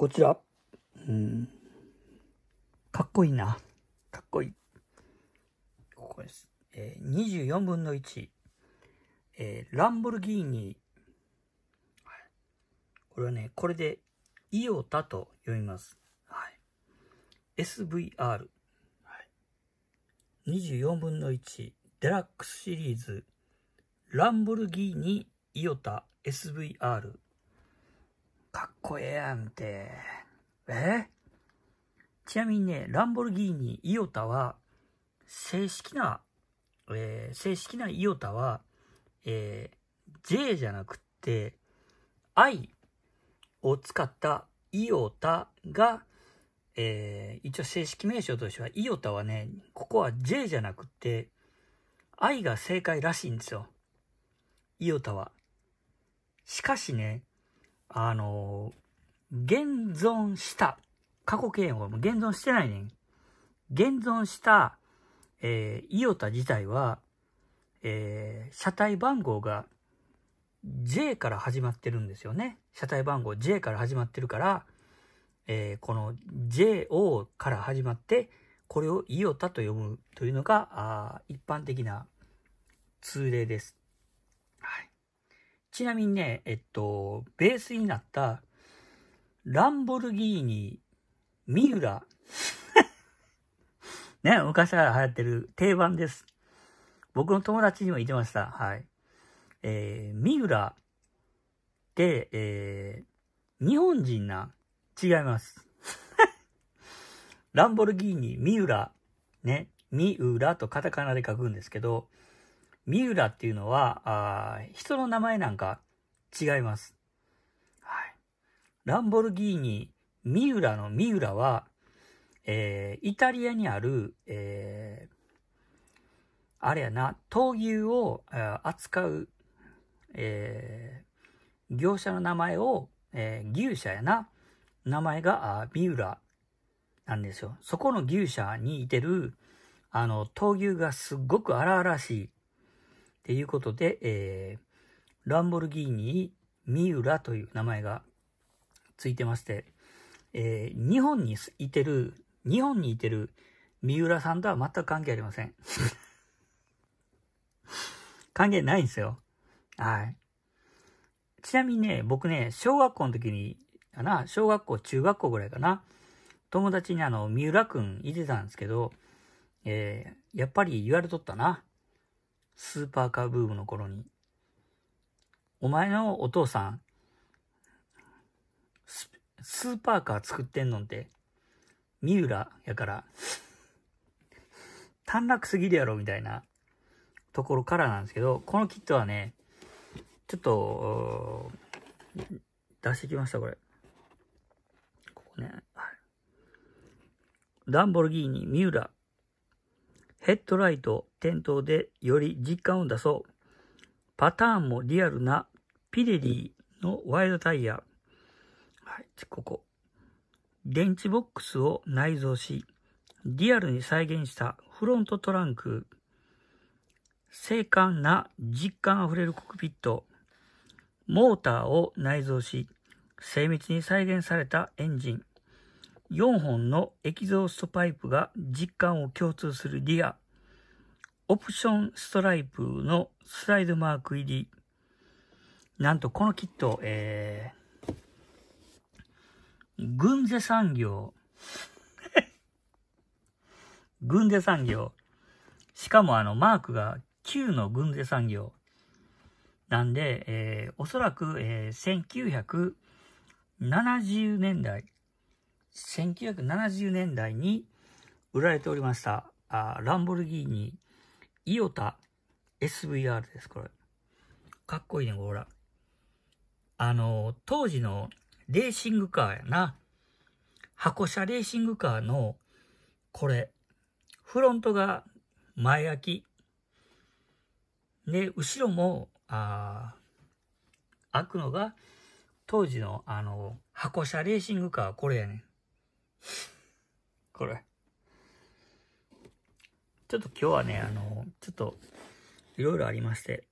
こちら。うん。かっこいいな。かっこいい。ここです。えー、24分の1。えー、ランボルギーニ。はい、これはね、これで、イオタと読みます。はい。SVR。はい、24分の1。デラックスシリーズ。ランボルギーニイオタ SVR。かっこええやんって。えちなみにね、ランボルギーニ、イオタは、正式な、えー、正式なイオタは、えー、J じゃなくって、I を使ったイオタが、えー、一応正式名称としては、イオタはね、ここは J じゃなくて、I が正解らしいんですよ。イオタは。しかしね、あの現存した、過去形容、現存してないねん。現存した、えー、イオタ自体は、えー、車体番号が J から始まってるんですよね。車体番号 J から始まってるから、えー、この JO から始まって、これをイオタと呼ぶというのが、あ一般的な通例です。ちなみにね、えっと、ベースになったランボルギーニ、ミウラ。ね、昔から流行ってる定番です。僕の友達にもいてました。はい。えー、ミウラって、えー、日本人な。違います。ランボルギーニ、ミウラ。ね、ミウラとカタカナで書くんですけど、三浦っていうのは、あ人の名前なんか違います。はい。ランボルギーニ、三浦の三浦は、えー、イタリアにある、えー、あれやな、闘牛を扱う、えー、業者の名前を、えー、牛舎やな、名前があ三浦なんですよ。そこの牛舎にいてる、あの、闘牛がすっごく荒々しいっていうことで、えー、ランボルギーニミウラという名前がついてまして、えー、日本にいてる、日本にいてる三浦さんとは全く関係ありません。関係ないんですよ。はい。ちなみにね、僕ね、小学校の時に、かな、小学校、中学校ぐらいかな、友達にあの、三浦くんいてたんですけど、えー、やっぱり言われとったな。スーパーカーブームの頃に、お前のお父さん、ススーパーカー作ってんのって、三浦やから、短絡すぎるやろみたいなところからなんですけど、このキットはね、ちょっと、出してきました、これ。ここね。はい。ダンボルギーニ、三浦、ヘッドライト、点灯でより実感を出そう。パターンもリアルなピレリーのワイドタイヤ。はい、ここ。電池ボックスを内蔵し、リアルに再現したフロントトランク。精悍な実感あふれるコックピット。モーターを内蔵し、精密に再現されたエンジン。4本のエキゾーストパイプが実感を共通するリア。オプションストライプのスライドマーク入り。なんとこのキット、えー、軍勢産業。軍勢産業。しかもあの、マークが9の軍勢産業。なんで、えー、おそらく、えー、1970年代、1970年代に売られておりました、あランボルギーニイオタ SVR です、これ。かっこいいね、ほら。あの、当時のレーシングカーやな。箱車レーシングカーの、これ、フロントが前開き。で、後ろも、あ開くのが、当時の、あの、箱車レーシングカー、これやねん。これ。ちょっと今日はね、あの、ちょっと、いろいろありまして、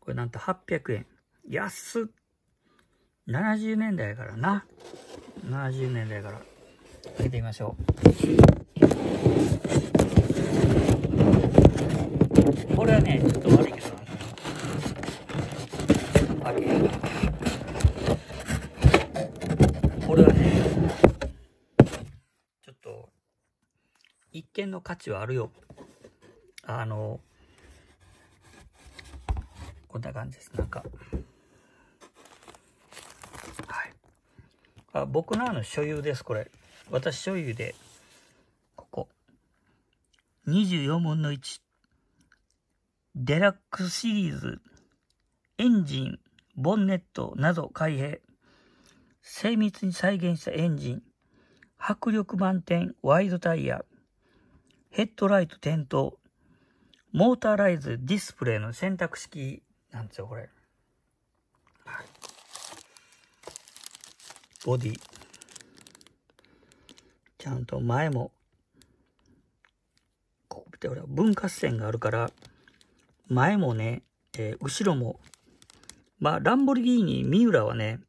これなんと800円。安っ !70 年代からな。70年代から。開けてみましょう。これはね、ちょっと悪いけど、開けこれはね、ちょっと、一見の価値はあるよ。あの、こんな感じです。なんか、はい。あ僕のあの所有です、これ。私所有で、ここ。24分の1。デラックスシリーズ、エンジン、ボンネットなど開閉。精密に再現したエンジン、迫力満点ワイドタイヤ、ヘッドライト点灯、モーターライズディスプレイの選択式なんですよ、これ。ボディ。ちゃんと前も、ここ見て、ほら、分割線があるから、前もね、えー、後ろも、まあ、ランボルギーニ、三浦はね、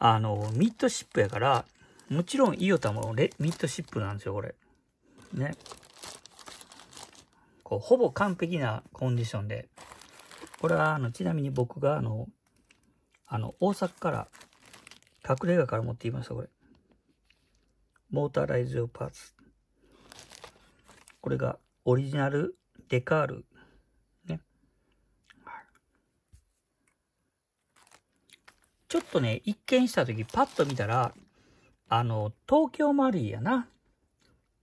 あの、ミッドシップやから、もちろんイオタもレミッドシップなんですよ、これ。ね。こうほぼ完璧なコンディションで、これはあのちなみに僕があの、あの大阪から、隠れ家から持ってきました、これ。モーターライズ用パーツ。これがオリジナルデカール。ね。ちょっとね、一見した時パッと見たら、あの、東京マリーやな。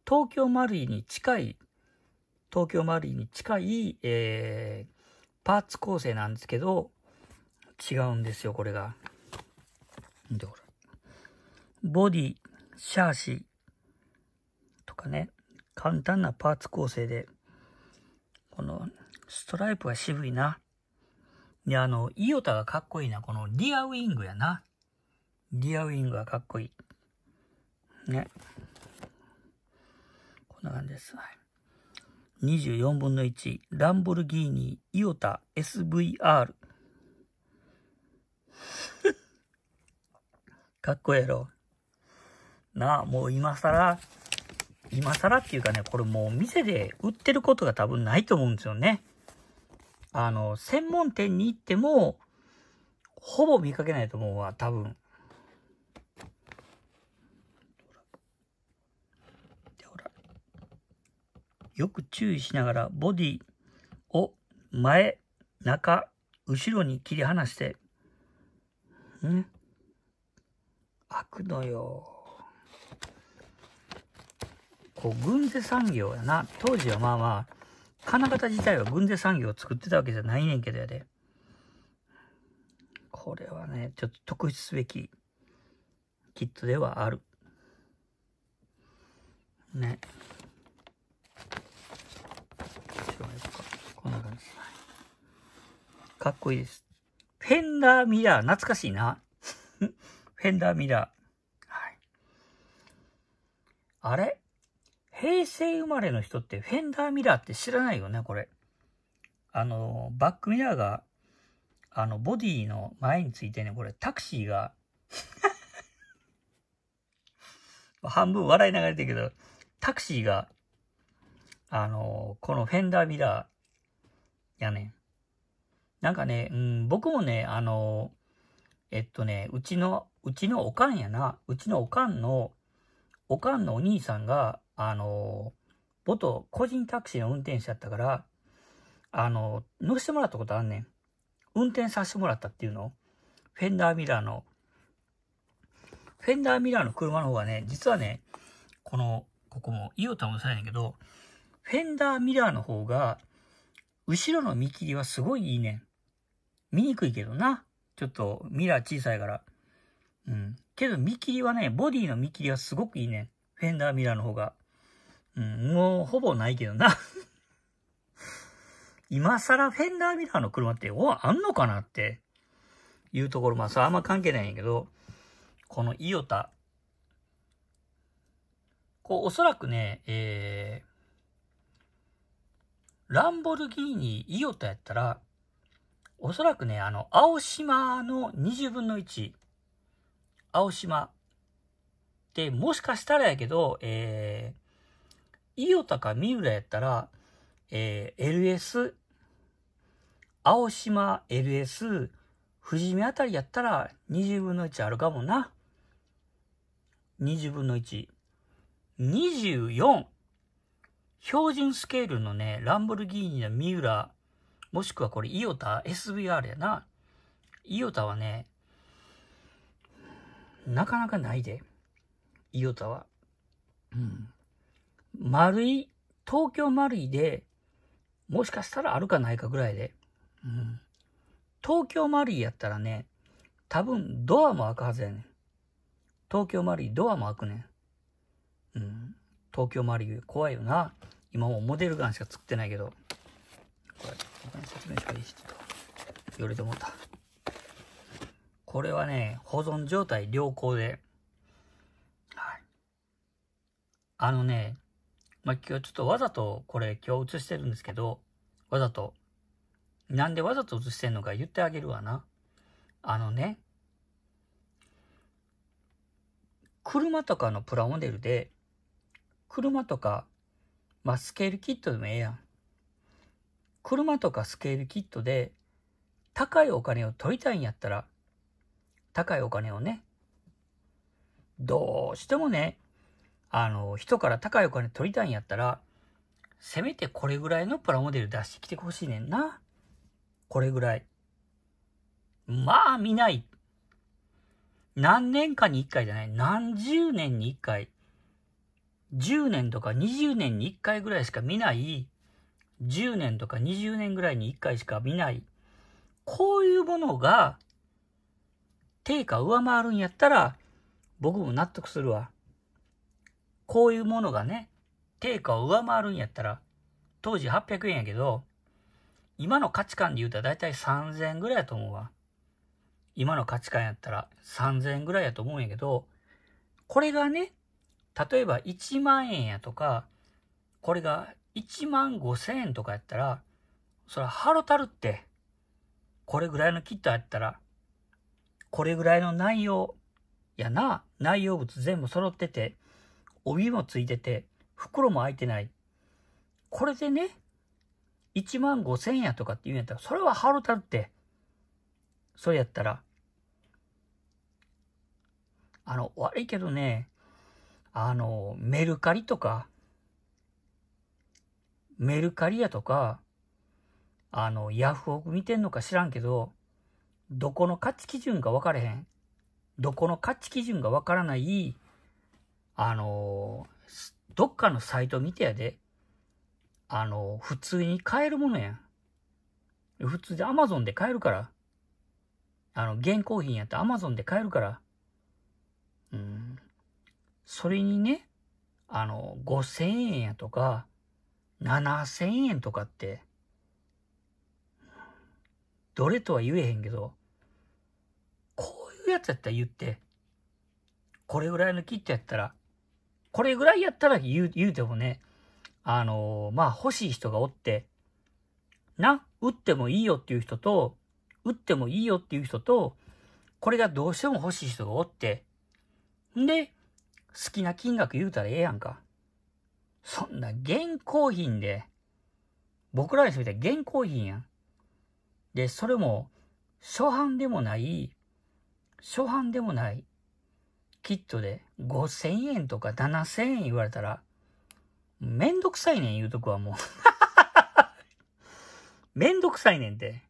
東京マリーに近い東京マリるに近い、えー、パーツ構成なんですけど、違うんですよ、これが。で、ほら。ボディ、シャーシとかね、簡単なパーツ構成で、この、ストライプは渋いな。で、あの、イオタがかっこいいな。このリアウィングやな。リアウィングがかっこいい。ね。こんな感じです。はい。24分の1、ランボルギーニ、イオタ SVR。かっこええやろ。なあ、もう今更、今更っていうかね、これもう店で売ってることが多分ないと思うんですよね。あの、専門店に行っても、ほぼ見かけないと思うわ、多分。よく注意しながらボディを前、中、後ろに切り離して、ね、開くのよ。こう、軍勢産業やな。当時はまあまあ、金型自体は軍勢産業を作ってたわけじゃないねんけどやで。これはね、ちょっと特筆すべきキットではある。ね。。かっこいいです。フェンダーミラー、懐かしいな。フェンダーミラー。はい。あれ平成生まれの人ってフェンダーミラーって知らないよね、これ。あの、バックミラーが、あの、ボディの前についてね、これ、タクシーが 半分笑いながら言ってるけど、タクシーが、あの、このフェンダーミラー、やねん。なんかね、うん、僕もね、あの、えっとね、うちの、うちのおかんやな、うちのおかんの、おかんのお兄さんが、あの、元個人タクシーの運転手やったから、あの、乗せてもらったことあんねん。運転させてもらったっていうのフェンダーミラーの。フェンダーミラーの車の方がね、実はね、この、ここも、言おうとは思ってんけど、フェンダーミラーの方が、後ろの見切りはすごいいいねん。見にくいけどな。ちょっとミラー小さいから。うん。けど見切りはね、ボディの見切りはすごくいいねん。フェンダーミラーの方が。うん、もうほぼないけどな 今更フェンダーミラーの車って、お、あんのかなっていうところ、まあさ、あんま関係ないんやけど、このイオタ。こう、おそらくね、えー、ランボルギーニイオタやったら、おそらくね、あの、青島の20分の1、青島。で、もしかしたらやけど、えー、イオタか三浦やったら、えー、LS、青島 LS、富士見あたりやったら20分の1あるかもな。20分の1。24。標準スケールのね、ランボルギーニのミューラ、もしくはこれイオタ SVR やな。イオタはね、なかなかないで。イオタは。うん。丸い、東京丸いで、もしかしたらあるかないかぐらいで。うん。東京マいやったらね、多分ドアも開くはずやねん。東京マいドアも開くねん。うん。東京もある怖いよな。今もうモデルガンしか作ってないけど。これ、説明書よりと思った。これはね、保存状態良好で、はい。あのね、まあ、今日ちょっとわざとこれ今日映してるんですけど、わざと。なんでわざと映してんのか言ってあげるわな。あのね、車とかのプラモデルで、車とか、まあ、スケールキットでもええやん。車とかスケールキットで、高いお金を取りたいんやったら、高いお金をね、どうしてもね、あの、人から高いお金取りたいんやったら、せめてこれぐらいのプラモデル出してきてほしいねんな。これぐらい。まあ見ない。何年かに一回じゃない。何十年に一回。10年とか20年に1回ぐらいしか見ない、10年とか20年ぐらいに1回しか見ない、こういうものが、定価上回るんやったら、僕も納得するわ。こういうものがね、定価を上回るんやったら、当時800円やけど、今の価値観で言うたらだいたい3000円ぐらいやと思うわ。今の価値観やったら3000円ぐらいやと思うんやけど、これがね、例えば1万円やとか、これが1万5千円とかやったら、それはハロタルって、これぐらいのキットやったら、これぐらいの内容やな、内容物全部揃ってて、帯もついてて、袋も開いてない。これでね、1万5千円やとかって言うんやったら、それはハロタルって、それやったら、あの、悪いけどね、あの、メルカリとか、メルカリやとか、あの、ヤフオク見てんのか知らんけど、どこの価値基準が分かれへん。どこの価値基準が分からない、あの、どっかのサイト見てやで、あの、普通に買えるものやん。普通でアマゾンで買えるから。あの、現行品やったらアマゾンで買えるから。うん。それにね、あの、5000円やとか、7000円とかって、どれとは言えへんけど、こういうやつやったら言って、これぐらいのキットやったら、これぐらいやったら言う、言うてもね、あのー、まあ、欲しい人がおって、な、打ってもいいよっていう人と、打ってもいいよっていう人と、これがどうしても欲しい人がおって、んで、好きな金額言うたらええやんか。そんな現行品で、僕らにしてみたら現行品やん。で、それも、初版でもない、初版でもない、キットで5000円とか7000円言われたら、めんどくさいねん言うとこはもう めんどくさいねんって。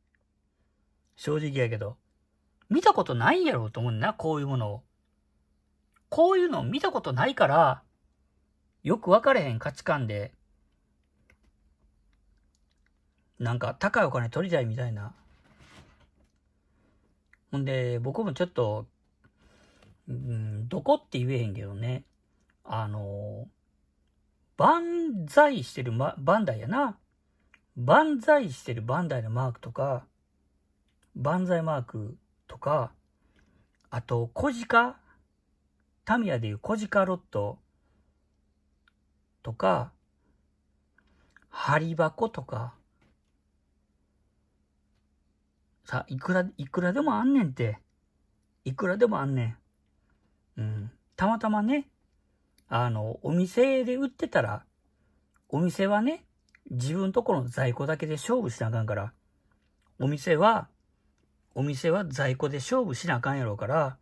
正直やけど。見たことないやろと思うな、こういうものを。こういうの見たことないから、よく分かれへん価値観で、なんか高いお金取りたいみたいな。ほんで、僕もちょっと、うん、どこって言えへんけどね。あの、万歳してる、ま、バンダイやな。万歳してるバンダイのマークとか、万歳マークとか、あと、小鹿タミヤでいうコジカロットとか、ハリバコとか、さ、いくら、いくらでもあんねんって。いくらでもあんねん。うん。たまたまね、あの、お店で売ってたら、お店はね、自分とこの在庫だけで勝負しなあかんから、お店は、お店は在庫で勝負しなあかんやろうから、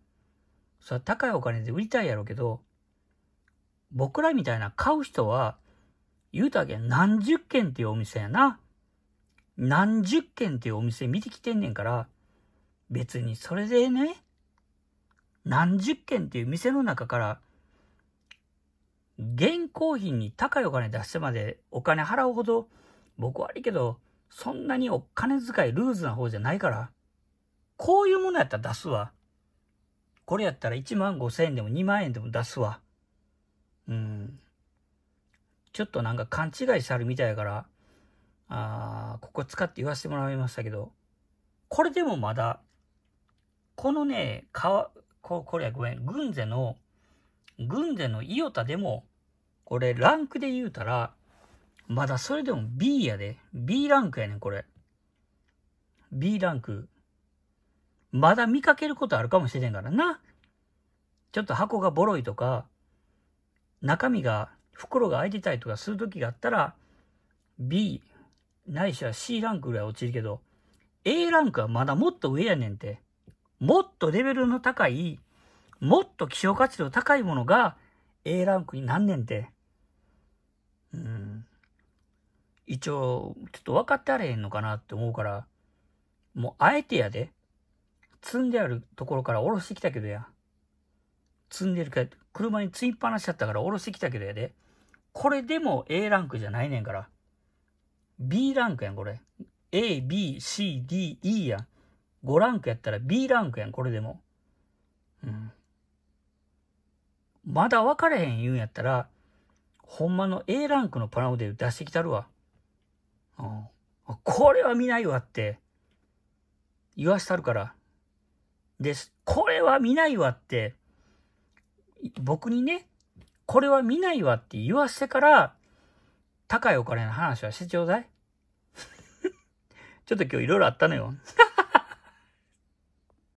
それは高いお金で売りたいやろうけど、僕らみたいな買う人は、言うたけん何十件っていうお店やな。何十件っていうお店見てきてんねんから、別にそれでね、何十件っていう店の中から、現行品に高いお金出してまでお金払うほど、僕悪いけど、そんなにお金遣いルーズな方じゃないから、こういうものやったら出すわ。これやったら1万5千円でも2万円でも出すわ。うん。ちょっとなんか勘違いされるみたいやから、あここ使って言わせてもらいましたけど、これでもまだ、このね、かこ、これやごめん、軍勢の、軍勢のイオタでも、これランクで言うたら、まだそれでも B やで。B ランクやねん、これ。B ランク。まだ見かけることあるかもしれんからな。ちょっと箱がボロいとか、中身が、袋が開いてたりとかする時があったら、B、ないしは C ランクぐらい落ちるけど、A ランクはまだもっと上やねんて。もっとレベルの高い、もっと希少価値の高いものが A ランクになんねんて。うん。一応、ちょっと分かってあれへんのかなって思うから、もうあえてやで。積んであるところから降ろしてきたけどや。積んでるか、車に積みっぱなしちゃったから降ろしてきたけどやで。これでも A ランクじゃないねんから。B ランクやん、これ。A, B, C, D, E やん。5ランクやったら B ランクやん、これでも。うん。まだ分かれへん言うんやったら、ほんまの A ランクのパラモデル出してきたるわ。うん。これは見ないわって、言わしたるから。です。これは見ないわって、僕にね、これは見ないわって言わせてから、高いお金の話はしてちょうだい。ちょっと今日いろいろあったのよ。